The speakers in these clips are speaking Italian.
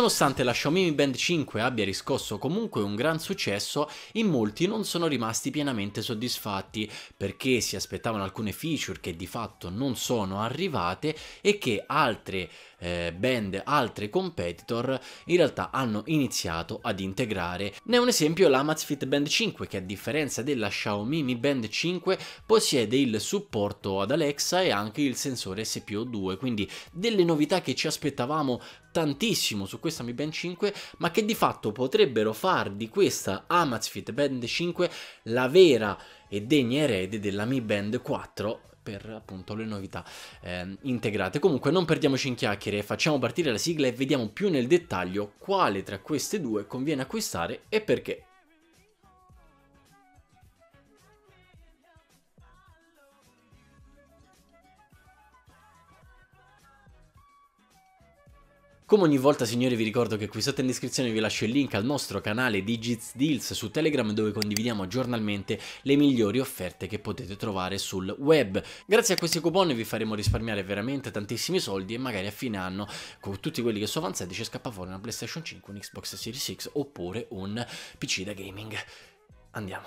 Nonostante la Xiaomi Mi Band 5 abbia riscosso comunque un gran successo, in molti non sono rimasti pienamente soddisfatti perché si aspettavano alcune feature che di fatto non sono arrivate e che altre eh, band, altri competitor, in realtà hanno iniziato ad integrare. Ne è un esempio l'Amazfit Band 5 che a differenza della Xiaomi Mi Band 5 possiede il supporto ad Alexa e anche il sensore SPO2, quindi delle novità che ci aspettavamo tantissimo su questa Mi Band 5, ma che di fatto potrebbero far di questa Amazfit Band 5 la vera e degna erede della Mi Band 4 per appunto le novità eh, integrate. Comunque non perdiamoci in chiacchiere, facciamo partire la sigla e vediamo più nel dettaglio quale tra queste due conviene acquistare e perché. Come ogni volta signori vi ricordo che qui sotto in descrizione vi lascio il link al nostro canale Digits Deals su Telegram dove condividiamo giornalmente le migliori offerte che potete trovare sul web. Grazie a questi coupon vi faremo risparmiare veramente tantissimi soldi e magari a fine anno con tutti quelli che sono avanzati ci scappa fuori una PlayStation 5, un Xbox Series X oppure un PC da gaming. Andiamo.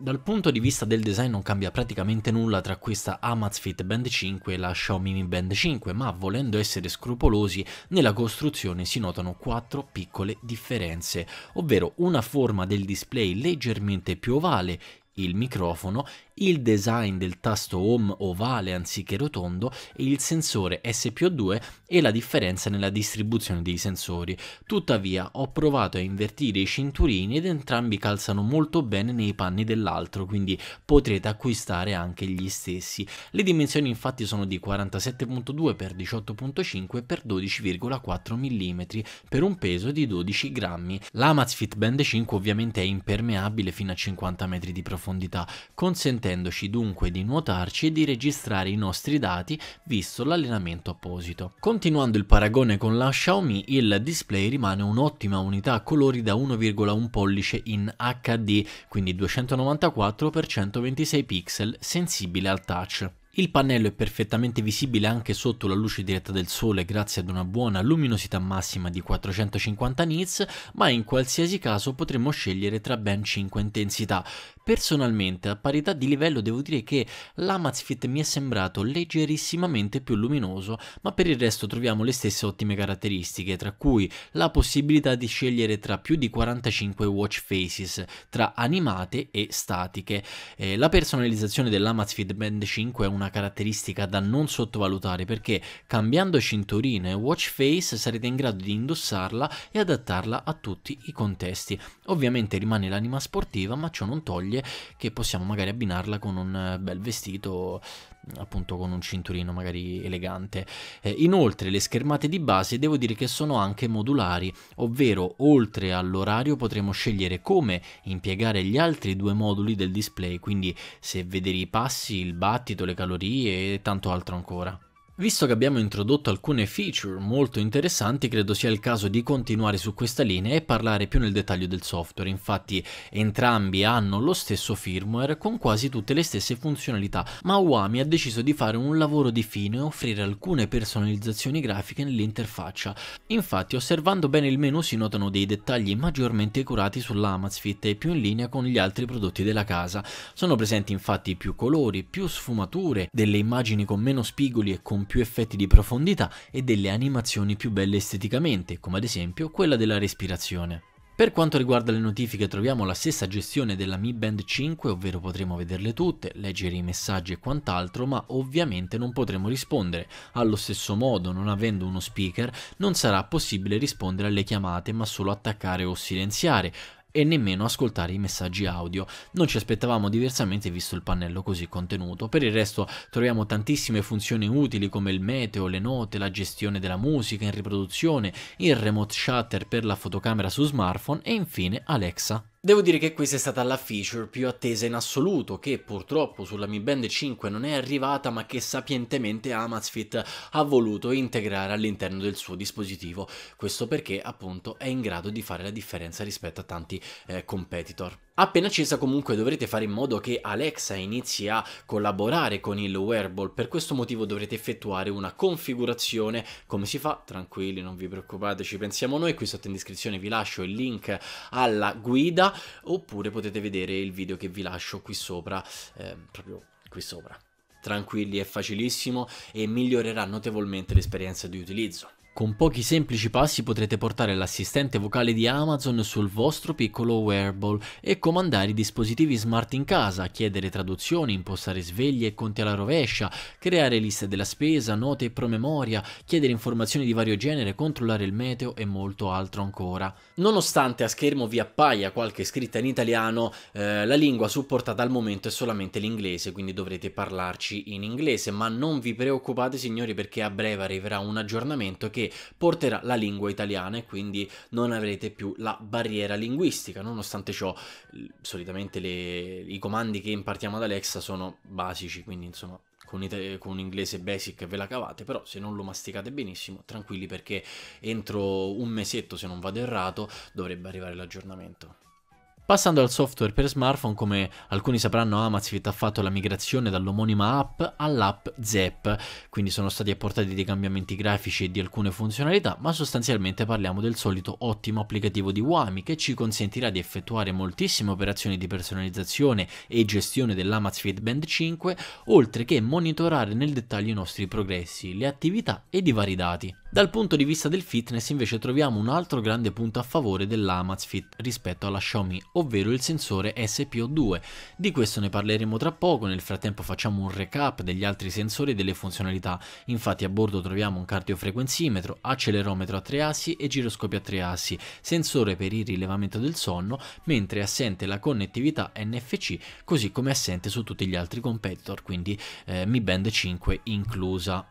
Dal punto di vista del design non cambia praticamente nulla tra questa Amazfit Band 5 e la Xiaomi Mi Band 5, ma volendo essere scrupolosi, nella costruzione si notano quattro piccole differenze, ovvero una forma del display leggermente più ovale, il microfono il design del tasto home ovale anziché rotondo e il sensore SPO2 e la differenza nella distribuzione dei sensori. Tuttavia ho provato a invertire i cinturini ed entrambi calzano molto bene nei panni dell'altro, quindi potrete acquistare anche gli stessi. Le dimensioni infatti sono di 47.2 x 18.5 x 12,4 mm per un peso di 12 grammi. L'Amazfit Band 5 ovviamente è impermeabile fino a 50 metri di profondità, consentendo consentendoci dunque di nuotarci e di registrare i nostri dati visto l'allenamento apposito. Continuando il paragone con la Xiaomi, il display rimane un'ottima unità a colori da 1,1 pollice in HD, quindi 294x126 pixel, sensibile al touch. Il pannello è perfettamente visibile anche sotto la luce diretta del sole grazie ad una buona luminosità massima di 450 nits, ma in qualsiasi caso potremmo scegliere tra ben 5 intensità. Personalmente, a parità di livello devo dire che l'Amazfit mi è sembrato leggerissimamente più luminoso, ma per il resto troviamo le stesse ottime caratteristiche, tra cui la possibilità di scegliere tra più di 45 watch faces, tra animate e statiche. Eh, la personalizzazione dell'Amazfit Band 5 è una una caratteristica da non sottovalutare perché cambiando cinturino e watch face sarete in grado di indossarla e adattarla a tutti i contesti. Ovviamente rimane l'anima sportiva ma ciò non toglie che possiamo magari abbinarla con un eh, bel vestito appunto con un cinturino magari elegante. Eh, inoltre le schermate di base devo dire che sono anche modulari, ovvero oltre all'orario potremo scegliere come impiegare gli altri due moduli del display, quindi se vedere i passi, il battito, le calorie e tanto altro ancora. Visto che abbiamo introdotto alcune feature molto interessanti, credo sia il caso di continuare su questa linea e parlare più nel dettaglio del software. Infatti entrambi hanno lo stesso firmware con quasi tutte le stesse funzionalità, ma Huami ha deciso di fare un lavoro di fine e offrire alcune personalizzazioni grafiche nell'interfaccia. Infatti osservando bene il menu si notano dei dettagli maggiormente curati sull'Amazfit e più in linea con gli altri prodotti della casa. Sono presenti infatti più colori, più sfumature, delle immagini con meno spigoli e con più effetti di profondità e delle animazioni più belle esteticamente, come ad esempio quella della respirazione. Per quanto riguarda le notifiche troviamo la stessa gestione della Mi Band 5, ovvero potremo vederle tutte, leggere i messaggi e quant'altro, ma ovviamente non potremo rispondere. Allo stesso modo, non avendo uno speaker, non sarà possibile rispondere alle chiamate, ma solo attaccare o silenziare, e nemmeno ascoltare i messaggi audio. Non ci aspettavamo diversamente visto il pannello così contenuto. Per il resto troviamo tantissime funzioni utili come il meteo, le note, la gestione della musica in riproduzione, il remote shutter per la fotocamera su smartphone e infine Alexa. Devo dire che questa è stata la feature più attesa in assoluto, che purtroppo sulla Mi Band 5 non è arrivata, ma che sapientemente Amazfit ha voluto integrare all'interno del suo dispositivo. Questo perché appunto è in grado di fare la differenza rispetto a tanti eh, competitor. Appena accesa comunque dovrete fare in modo che Alexa inizi a collaborare con il wearable, per questo motivo dovrete effettuare una configurazione, come si fa? Tranquilli, non vi preoccupate, ci pensiamo noi, qui sotto in descrizione vi lascio il link alla guida oppure potete vedere il video che vi lascio qui sopra, eh, proprio qui sopra. Tranquilli, è facilissimo e migliorerà notevolmente l'esperienza di utilizzo. Con pochi semplici passi potrete portare l'assistente vocale di Amazon sul vostro piccolo wearable e comandare i dispositivi smart in casa, chiedere traduzioni, impostare sveglie e conti alla rovescia, creare liste della spesa, note e promemoria, chiedere informazioni di vario genere, controllare il meteo e molto altro ancora. Nonostante a schermo vi appaia qualche scritta in italiano, eh, la lingua supportata al momento è solamente l'inglese, quindi dovrete parlarci in inglese, ma non vi preoccupate signori perché a breve arriverà un aggiornamento che porterà la lingua italiana e quindi non avrete più la barriera linguistica. Nonostante ciò, solitamente le, i comandi che impartiamo ad Alexa sono basici, quindi insomma con, un inglese basic ve la cavate, però se non lo masticate benissimo, tranquilli perché entro un mesetto, se non vado errato, dovrebbe arrivare l'aggiornamento. Passando al software per smartphone, come alcuni sapranno, Amazfit ha fatto la migrazione dall'omonima app all'app Zep, quindi sono stati apportati dei cambiamenti grafici e di alcune funzionalità, ma sostanzialmente parliamo del solito ottimo applicativo di Wami che ci consentirà di effettuare moltissime operazioni di personalizzazione e gestione dell'Amazfit Band 5, oltre che monitorare nel dettaglio i nostri progressi, le attività ed i vari dati. Dal punto di vista del fitness invece troviamo un altro grande punto a favore dell'Amazfit rispetto alla Xiaomi ovvero il sensore SPO2. Di questo ne parleremo tra poco, nel frattempo facciamo un recap degli altri sensori e delle funzionalità. Infatti a bordo troviamo un cardiofrequenzimetro, accelerometro a tre assi e giroscopio a tre assi, sensore per il rilevamento del sonno, mentre è assente la connettività NFC, così come è assente su tutti gli altri competitor, quindi eh, Mi Band 5 inclusa.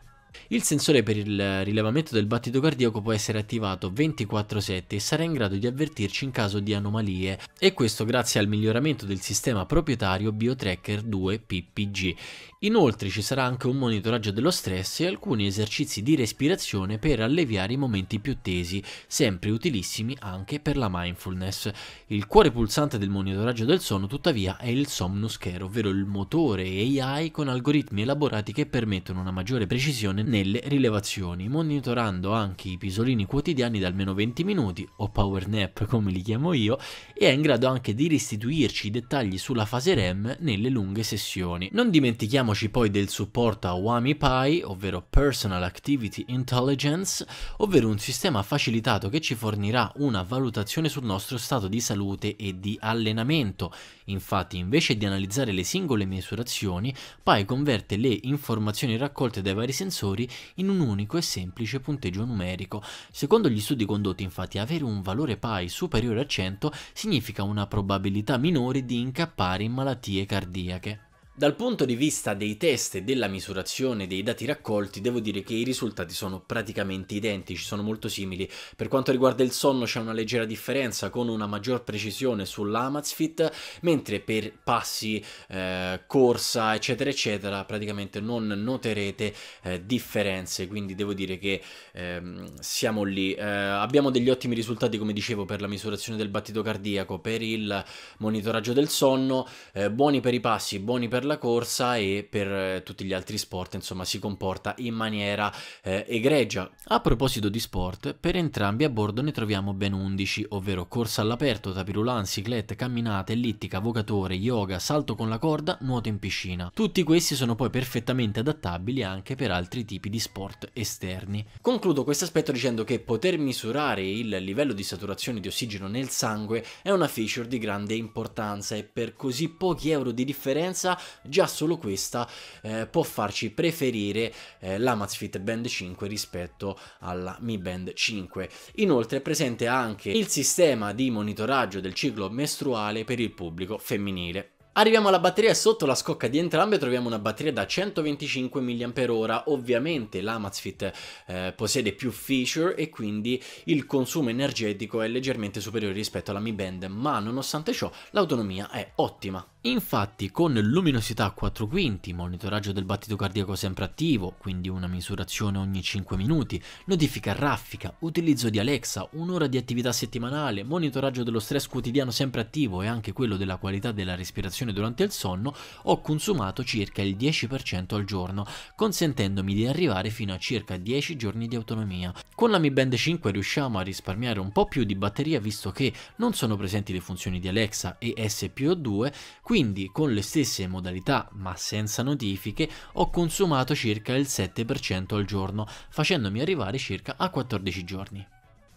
Il sensore per il rilevamento del battito cardiaco può essere attivato 24/7 e sarà in grado di avvertirci in caso di anomalie e questo grazie al miglioramento del sistema proprietario BioTracker 2 PPG. Inoltre ci sarà anche un monitoraggio dello stress e alcuni esercizi di respirazione per alleviare i momenti più tesi, sempre utilissimi anche per la mindfulness. Il cuore pulsante del monitoraggio del sonno tuttavia è il Somnus Care, ovvero il motore AI con algoritmi elaborati che permettono una maggiore precisione nelle rilevazioni, monitorando anche i pisolini quotidiani da almeno 20 minuti, o power nap come li chiamo io, e è in grado anche di restituirci i dettagli sulla fase REM nelle lunghe sessioni. Non dimentichiamo Ricordiamoci poi del supporto a WAMI-PI, ovvero Personal Activity Intelligence, ovvero un sistema facilitato che ci fornirà una valutazione sul nostro stato di salute e di allenamento. Infatti, invece di analizzare le singole misurazioni, PI converte le informazioni raccolte dai vari sensori in un unico e semplice punteggio numerico. Secondo gli studi condotti, infatti, avere un valore PI superiore a 100 significa una probabilità minore di incappare in malattie cardiache. Dal punto di vista dei test e della misurazione dei dati raccolti, devo dire che i risultati sono praticamente identici, sono molto simili. Per quanto riguarda il sonno c'è una leggera differenza con una maggior precisione sull'Amazfit, mentre per passi, eh, corsa, eccetera, eccetera, praticamente non noterete eh, differenze, quindi devo dire che eh, siamo lì. Eh, abbiamo degli ottimi risultati, come dicevo, per la misurazione del battito cardiaco, per il monitoraggio del sonno, eh, buoni per i passi, buoni per la la corsa e per eh, tutti gli altri sport, insomma, si comporta in maniera eh, egregia. A proposito di sport, per entrambi a bordo ne troviamo ben 11, ovvero corsa all'aperto, tapirulan, ciclette, camminate, ellittica, vocatore, yoga, salto con la corda, nuoto in piscina. Tutti questi sono poi perfettamente adattabili anche per altri tipi di sport esterni. Concludo questo aspetto dicendo che poter misurare il livello di saturazione di ossigeno nel sangue è una feature di grande importanza e per così pochi euro di differenza già solo questa eh, può farci preferire eh, l'Amazfit Band 5 rispetto alla Mi Band 5. Inoltre è presente anche il sistema di monitoraggio del ciclo mestruale per il pubblico femminile. Arriviamo alla batteria sotto la scocca di entrambe troviamo una batteria da 125 mAh, ovviamente l'Amazfit eh, possiede più feature e quindi il consumo energetico è leggermente superiore rispetto alla Mi Band, ma nonostante ciò l'autonomia è ottima. Infatti con luminosità a 4 quinti, monitoraggio del battito cardiaco sempre attivo, quindi una misurazione ogni 5 minuti, notifica raffica, utilizzo di Alexa, un'ora di attività settimanale, monitoraggio dello stress quotidiano sempre attivo e anche quello della qualità della respirazione durante il sonno, ho consumato circa il 10% al giorno, consentendomi di arrivare fino a circa 10 giorni di autonomia. Con la Mi Band 5 riusciamo a risparmiare un po' più di batteria visto che non sono presenti le funzioni di Alexa e SPO2, quindi quindi con le stesse modalità ma senza notifiche ho consumato circa il 7% al giorno, facendomi arrivare circa a 14 giorni.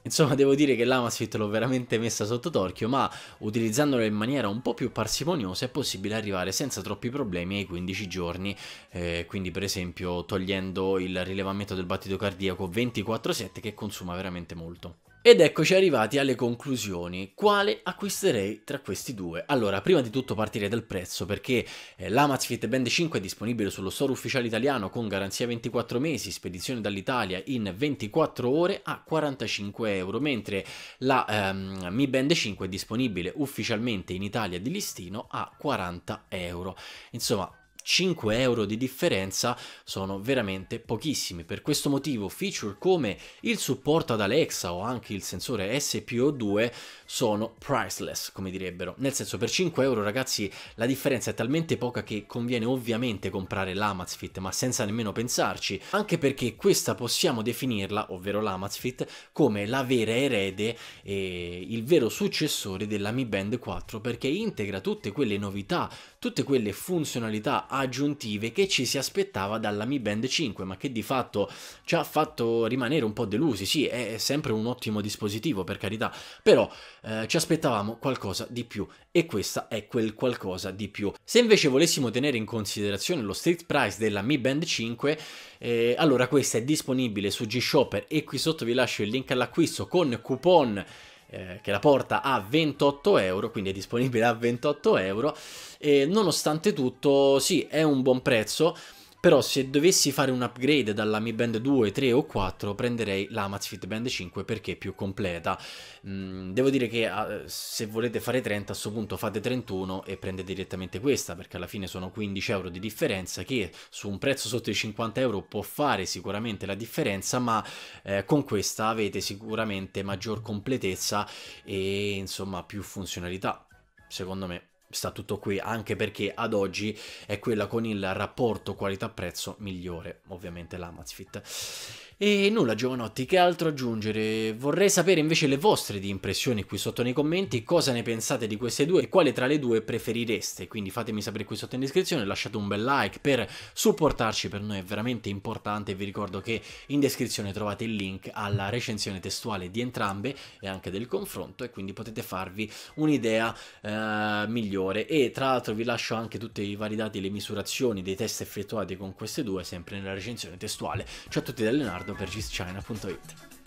Insomma, devo dire che l'Amazfit l'ho veramente messa sotto torchio, ma utilizzandola in maniera un po' più parsimoniosa è possibile arrivare senza troppi problemi ai 15 giorni, eh, quindi per esempio togliendo il rilevamento del battito cardiaco 24/7 che consuma veramente molto. Ed eccoci arrivati alle conclusioni. Quale acquisterei tra questi due? Allora, prima di tutto partire dal prezzo, perché eh, l'Amazfit Band 5 è disponibile sullo store ufficiale italiano con garanzia 24 mesi, spedizione dall'Italia in 24 ore a 45 euro, mentre la ehm, Mi Band 5 è disponibile ufficialmente in Italia di listino a 40 euro. Insomma, 5 euro di differenza sono veramente pochissimi. Per questo motivo feature come il supporto ad Alexa o anche il sensore SPO2 sono priceless, come direbbero. Nel senso per 5 euro ragazzi la differenza è talmente poca che conviene ovviamente comprare l'Amazfit ma senza nemmeno pensarci, anche perché questa possiamo definirla, ovvero l'Amazfit, come la vera erede e il vero successore della Mi Band 4 perché integra tutte quelle novità, tutte quelle funzionalità aggiuntive che ci si aspettava dalla Mi Band 5, ma che di fatto ci ha fatto rimanere un po' delusi. Sì, è sempre un ottimo dispositivo, per carità, però eh, ci aspettavamo qualcosa di più e questa è quel qualcosa di più. Se invece volessimo tenere in considerazione lo street price della Mi Band 5, eh, allora questa è disponibile su G-Shopper e qui sotto vi lascio il link all'acquisto con coupon eh, che la porta a 28 euro, quindi è disponibile a 28 euro. E nonostante tutto, sì, è un buon prezzo. Però se dovessi fare un upgrade dalla Mi Band 2, 3 o 4 prenderei la l'Amazfit Band 5 perché è più completa. Mm, devo dire che ah, se volete fare 30 a questo punto fate 31 e prendete direttamente questa perché alla fine sono 15 euro di differenza che su un prezzo sotto i 50 euro può fare sicuramente la differenza ma eh, con questa avete sicuramente maggior completezza e insomma più funzionalità secondo me sta tutto qui, anche perché ad oggi è quella con il rapporto qualità-prezzo migliore, ovviamente l'Amazfit. E nulla giovanotti, che altro aggiungere? Vorrei sapere invece le vostre di impressioni qui sotto nei commenti, cosa ne pensate di queste due e quale tra le due preferireste, quindi fatemi sapere qui sotto in descrizione, lasciate un bel like per supportarci, per noi è veramente importante, vi ricordo che in descrizione trovate il link alla recensione testuale di entrambe e anche del confronto e quindi potete farvi un'idea eh, migliore e tra l'altro vi lascio anche tutti i vari dati le misurazioni dei test effettuati con queste due sempre nella recensione testuale. Ciao a tutti da Leonardo pergischina.it